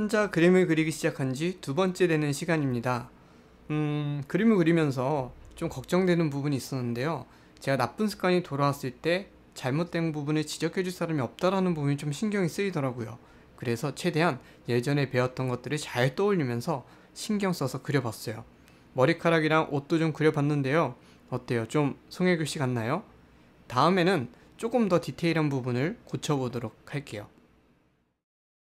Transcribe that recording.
혼자 그림을 그리기 시작한 지 두 번째 되는 시간입니다. 음, 그림을 그리면서 좀 걱정되는 부분이 있었는데요. 제가 나쁜 습관이 돌아왔을 때 잘못된 부분을 지적해줄 사람이 없다라는 부분이 좀 신경이 쓰이더라고요. 그래서 최대한 예전에 배웠던 것들을 잘 떠올리면서 신경 써서 그려봤어요. 머리카락이랑 옷도 좀 그려봤는데요. 어때요? 좀 송혜교 씨 같나요? 다음에는 조금 더 디테일한 부분을 고쳐보도록 할게요.